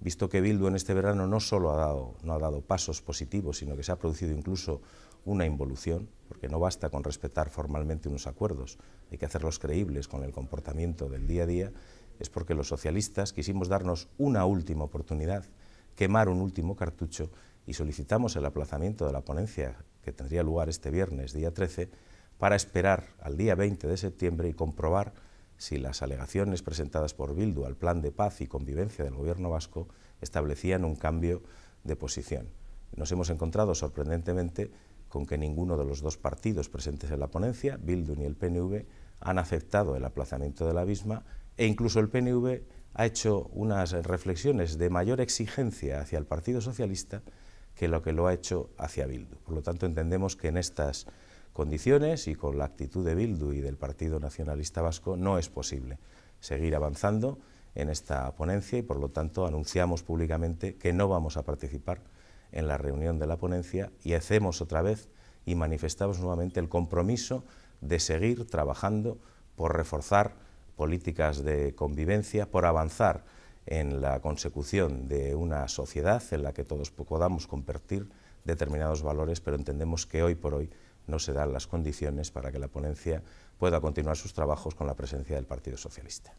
visto que Bildu en este verano no solo ha dado, no ha dado pasos positivos, sino que se ha producido incluso una involución, porque no basta con respetar formalmente unos acuerdos, hay que hacerlos creíbles con el comportamiento del día a día, es porque los socialistas quisimos darnos una última oportunidad, quemar un último cartucho y solicitamos el aplazamiento de la ponencia que tendría lugar este viernes, día 13, para esperar al día 20 de septiembre y comprobar si las alegaciones presentadas por Bildu al plan de paz y convivencia del gobierno vasco establecían un cambio de posición. Nos hemos encontrado sorprendentemente con que ninguno de los dos partidos presentes en la ponencia, Bildu ni el PNV, han aceptado el aplazamiento de la misma e incluso el PNV ha hecho unas reflexiones de mayor exigencia hacia el Partido Socialista que lo que lo ha hecho hacia Bildu. Por lo tanto, entendemos que en estas condiciones y con la actitud de Bildu y del Partido Nacionalista Vasco no es posible seguir avanzando en esta ponencia y por lo tanto anunciamos públicamente que no vamos a participar en la reunión de la ponencia y hacemos otra vez y manifestamos nuevamente el compromiso de seguir trabajando por reforzar políticas de convivencia, por avanzar en la consecución de una sociedad en la que todos podamos compartir determinados valores, pero entendemos que hoy por hoy no se dan las condiciones para que la ponencia pueda continuar sus trabajos con la presencia del Partido Socialista.